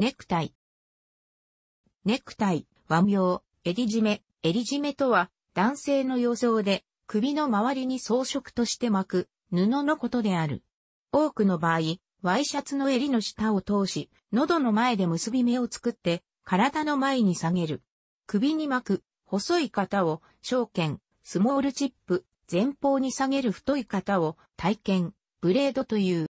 ネクタイ。ネクタイ、和名、襟締め。襟締めとは、男性の予想で、首の周りに装飾として巻く、布のことである。多くの場合、ワイシャツの襟の下を通し、喉の前で結び目を作って、体の前に下げる。首に巻く、細い型を、小剣、スモールチップ、前方に下げる太い型を、体剣、ブレードという。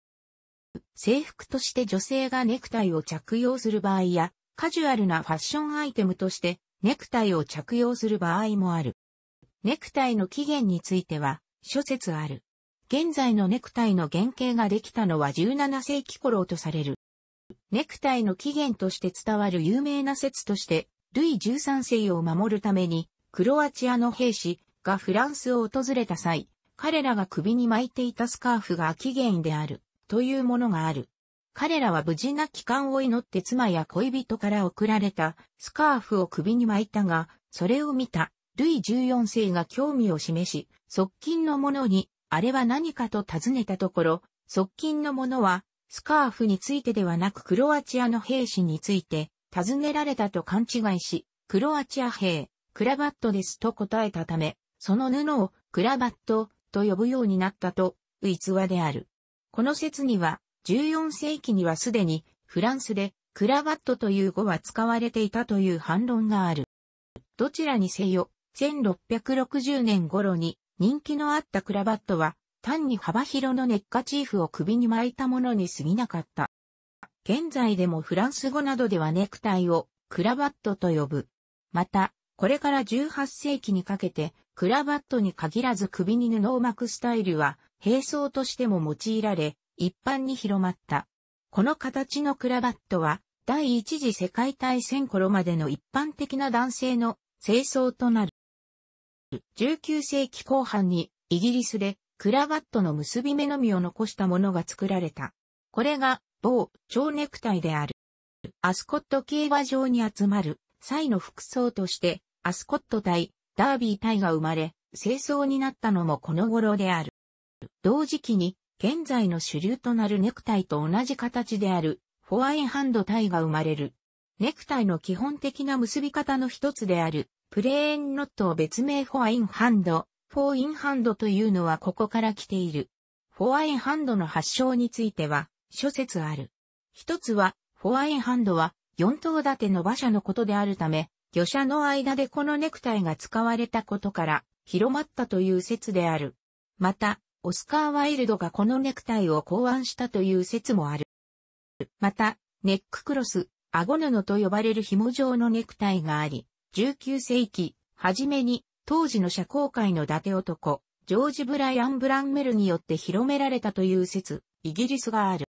制服として女性がネクタイを着用する場合や、カジュアルなファッションアイテムとしてネクタイを着用する場合もある。ネクタイの起源については諸説ある。現在のネクタイの原型ができたのは17世紀頃とされる。ネクタイの起源として伝わる有名な説として、ルイ13世を守るために、クロアチアの兵士がフランスを訪れた際、彼らが首に巻いていたスカーフが起源である。というものがある。彼らは無事な帰還を祈って妻や恋人から贈られたスカーフを首に巻いたが、それを見たルイ14世が興味を示し、側近の者に、あれは何かと尋ねたところ、側近の者は、スカーフについてではなくクロアチアの兵士について、尋ねられたと勘違いし、クロアチア兵、クラバットですと答えたため、その布をクラバットと呼ぶようになったと、逸話である。この説には、14世紀にはすでに、フランスで、クラバットという語は使われていたという反論がある。どちらにせよ、1660年頃に人気のあったクラバットは、単に幅広のネッカチーフを首に巻いたものに過ぎなかった。現在でもフランス語などではネクタイをクラバットと呼ぶ。また、これから18世紀にかけて、クラバットに限らず首に布を巻くスタイルは兵装としても用いられ、一般に広まった。この形のクラバットは、第一次世界大戦頃までの一般的な男性の清掃となる。19世紀後半にイギリスでクラバットの結び目のみを残したものが作られた。これが某蝶ネクタイである。アスコット競馬場に集まる際の服装としてアスコット隊、ダービー隊が生まれ、清掃になったのもこの頃である。同時期に現在の主流となるネクタイと同じ形であるフォアインハンドタイが生まれる。ネクタイの基本的な結び方の一つであるプレーンノットを別名フォアインハンド、フォーインハンドというのはここから来ている。フォアインハンドの発祥については諸説ある。一つはフォアインハンドは四頭立ての馬車のことであるため、魚車の間でこのネクタイが使われたことから広まったという説である。また、オスカー・ワイルドがこのネクタイを考案したという説もある。また、ネッククロス、顎布と呼ばれる紐状のネクタイがあり、19世紀、初めに、当時の社交界の伊達男、ジョージ・ブライアン・ブランメルによって広められたという説、イギリスがある。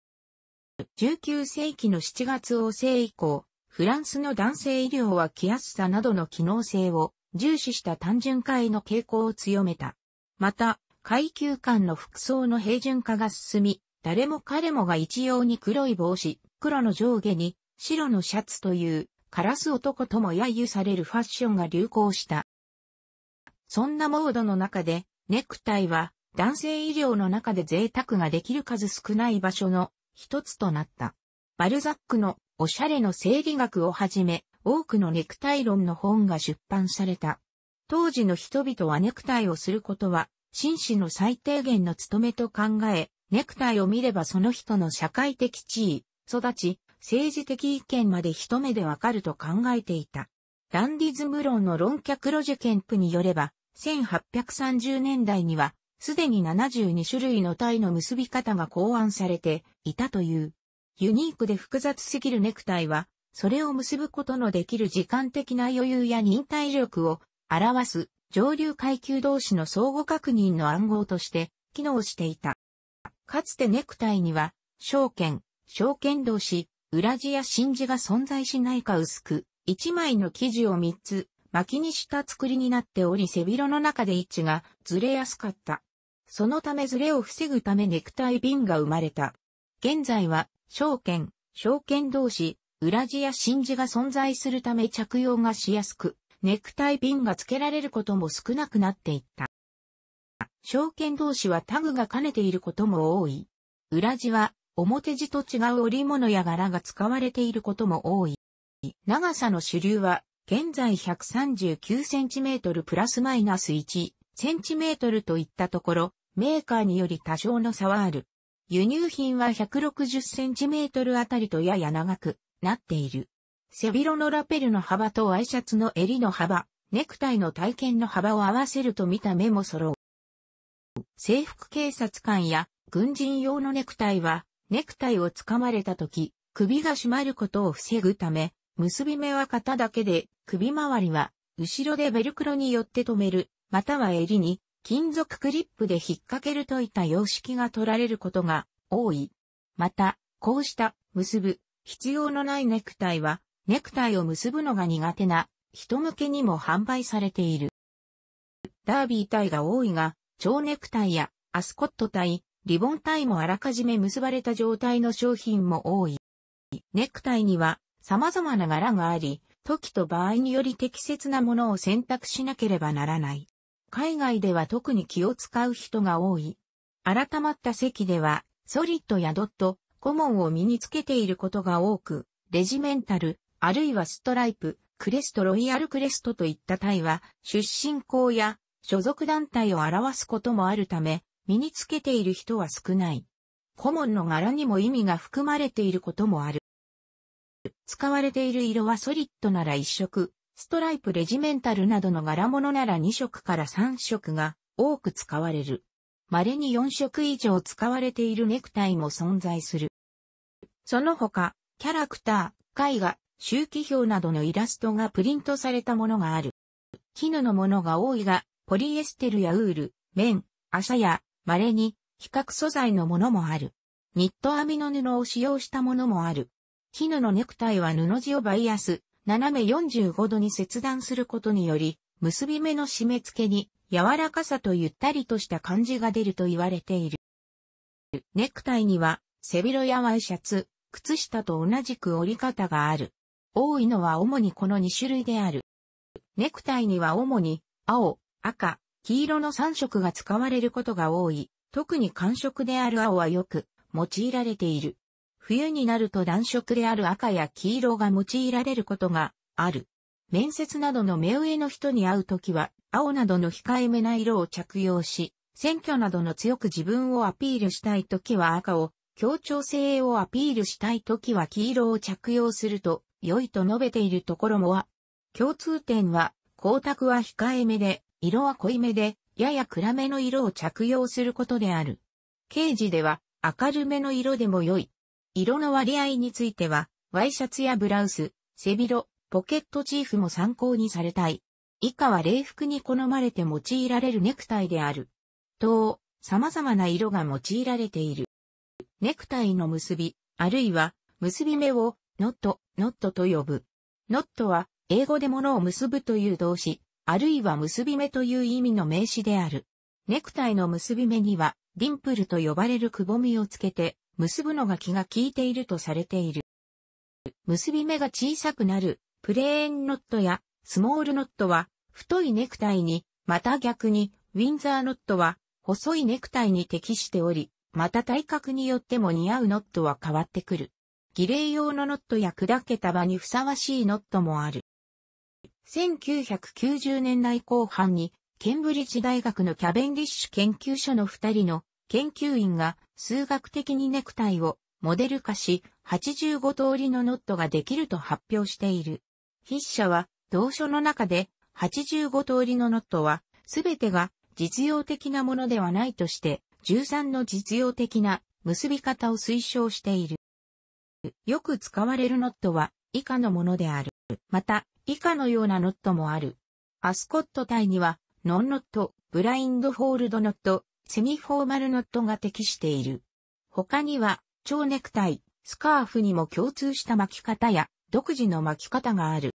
19世紀の7月王政以降、フランスの男性医療は着やすさなどの機能性を重視した単純化への傾向を強めた。また、階級間の服装の平準化が進み、誰も彼もが一様に黒い帽子、黒の上下に白のシャツというカラス男とも揶揄されるファッションが流行した。そんなモードの中で、ネクタイは男性医療の中で贅沢ができる数少ない場所の一つとなった。バルザックのおしゃれの生理学をはじめ、多くのネクタイ論の本が出版された。当時の人々はネクタイをすることは紳士の最低限の務めと考え、ネクタイを見ればその人の社会的地位、育ち、政治的意見まで一目でわかると考えていた。ランディズム論の論客ロジュケンプによれば、1830年代には、すでに72種類の体の結び方が考案されていたという。ユニークで複雑すぎるネクタイは、それを結ぶことのできる時間的な余裕や忍耐力を表す上流階級同士の相互確認の暗号として機能していた。かつてネクタイには、証券、証券同士、裏地や真地が存在しないか薄く、一枚の生地を三つ巻きにした作りになっており背広の中で位置がずれやすかった。そのためずれを防ぐためネクタイ瓶が生まれた。現在は、証券、証券同士、裏地や真地が存在するため着用がしやすく、ネクタイ瓶が付けられることも少なくなっていった。証券同士はタグが兼ねていることも多い。裏地は表地と違う織物や柄が使われていることも多い。長さの主流は現在 139cm プラスマイナス 1cm といったところ、メーカーにより多少の差はある。輸入品は 160cm あたりとやや長くなっている。背広のラペルの幅とワイシャツの襟の幅、ネクタイの体験の幅を合わせると見た目も揃う。制服警察官や軍人用のネクタイは、ネクタイを掴まれた時、首が締まることを防ぐため、結び目は肩だけで、首周りは、後ろでベルクロによって止める、または襟に、金属クリップで引っ掛けるといった様式が取られることが多い。また、こうした、結ぶ、必要のないネクタイは、ネクタイを結ぶのが苦手な人向けにも販売されている。ダービータイが多いが、蝶ネクタイやアスコットタイ、リボンタイもあらかじめ結ばれた状態の商品も多い。ネクタイには様々な柄があり、時と場合により適切なものを選択しなければならない。海外では特に気を使う人が多い。改まった席では、ソリッドやドット、コモンを身につけていることが多く、レジメンタル、あるいはストライプ、クレストロイヤルクレストといった体は、出身校や所属団体を表すこともあるため、身につけている人は少ない。顧問の柄にも意味が含まれていることもある。使われている色はソリッドなら1色、ストライプレジメンタルなどの柄物なら2色から3色が多く使われる。稀に4色以上使われているネクタイも存在する。その他、キャラクター、絵画、周期表などのイラストがプリントされたものがある。絹のものが多いが、ポリエステルやウール、綿、麻や、稀に、比較素材のものもある。ニット編みの布を使用したものもある。絹のネクタイは布地をバイアス、斜め45度に切断することにより、結び目の締め付けに柔らかさとゆったりとした感じが出ると言われている。ネクタイには背広やワイシャツ、靴下と同じく折り方がある。多いのは主にこの2種類である。ネクタイには主に青、赤、黄色の3色が使われることが多い。特に寒色である青はよく用いられている。冬になると暖色である赤や黄色が用いられることがある。面接などの目上の人に会うときは、青などの控えめな色を着用し、選挙などの強く自分をアピールしたいときは赤を、協調性をアピールしたいときは黄色を着用すると良いと述べているところもは、共通点は、光沢は控えめで、色は濃いめで、やや暗めの色を着用することである。刑事では、明るめの色でも良い。色の割合については、ワイシャツやブラウス、背広、ポケットチーフも参考にされたい。以下は礼服に好まれて用いられるネクタイである。等、様々な色が用いられている。ネクタイの結び、あるいは結び目をノット、ノットと呼ぶ。ノットは、英語で物を結ぶという動詞、あるいは結び目という意味の名詞である。ネクタイの結び目には、ディンプルと呼ばれるくぼみをつけて、結ぶのが気が利いているとされている。結び目が小さくなる、プレーンノットや、スモールノットは、太いネクタイに、また逆に、ウィンザーノットは、細いネクタイに適しており、また体格によっても似合うノットは変わってくる。儀礼用のノットや砕けた場にふさわしいノットもある。1990年代後半に、ケンブリッジ大学のキャベンディッシュ研究所の二人の研究員が数学的にネクタイをモデル化し、85通りのノットができると発表している。筆者は、同書の中で、85通りのノットは、すべてが実用的なものではないとして、13の実用的な結び方を推奨している。よく使われるノットは以下のものである。また、以下のようなノットもある。アスコット体には、ノンノット、ブラインドホールドノット、セミフォーマルノットが適している。他には、蝶ネクタイ、スカーフにも共通した巻き方や、独自の巻き方がある。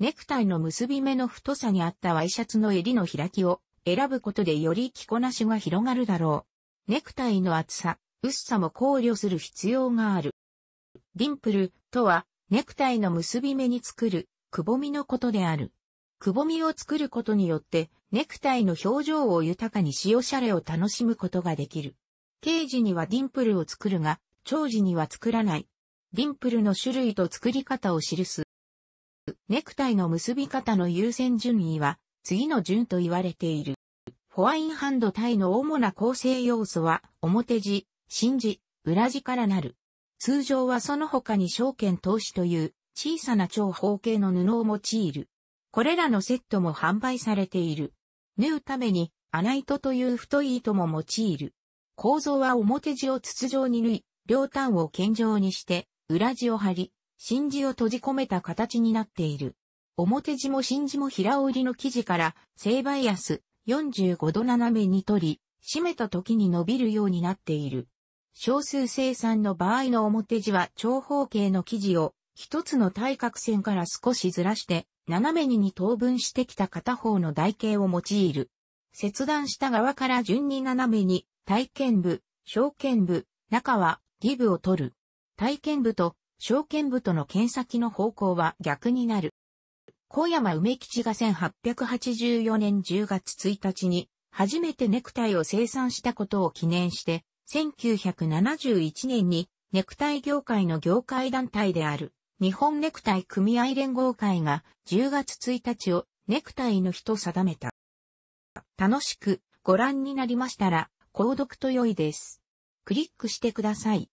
ネクタイの結び目の太さに合ったワイシャツの襟の開きを選ぶことでより着こなしが広がるだろう。ネクタイの厚さ、薄さも考慮する必要がある。ディンプルとは、ネクタイの結び目に作る、くぼみのことである。くぼみを作ることによって、ネクタイの表情を豊かにしおしゃれを楽しむことができる。刑事にはディンプルを作るが、長時には作らない。ディンプルの種類と作り方を記す。ネクタイの結び方の優先順位は、次の順と言われている。フォワインハンドタイの主な構成要素は、表地、真地、裏地からなる。通常はその他に証券投資という小さな長方形の布を用いる。これらのセットも販売されている。縫うために、穴糸という太い糸も用いる。構造は表地を筒状に縫い、両端を剣状にして、裏地を張り、真地を閉じ込めた形になっている。表地も真地も平織りの生地から、正バイアス45度斜めに取り、締めた時に伸びるようになっている。少数生産の場合の表地は長方形の生地を一つの対角線から少しずらして斜めに二等分してきた片方の台形を用いる。切断した側から順に斜めに体験部、小剣部、中はギブを取る。体験部と小剣部との剣先の方向は逆になる。小山梅吉が1884年10月1日に初めてネクタイを生産したことを記念して1971年にネクタイ業界の業界団体である日本ネクタイ組合連合会が10月1日をネクタイの日と定めた。楽しくご覧になりましたら購読と良いです。クリックしてください。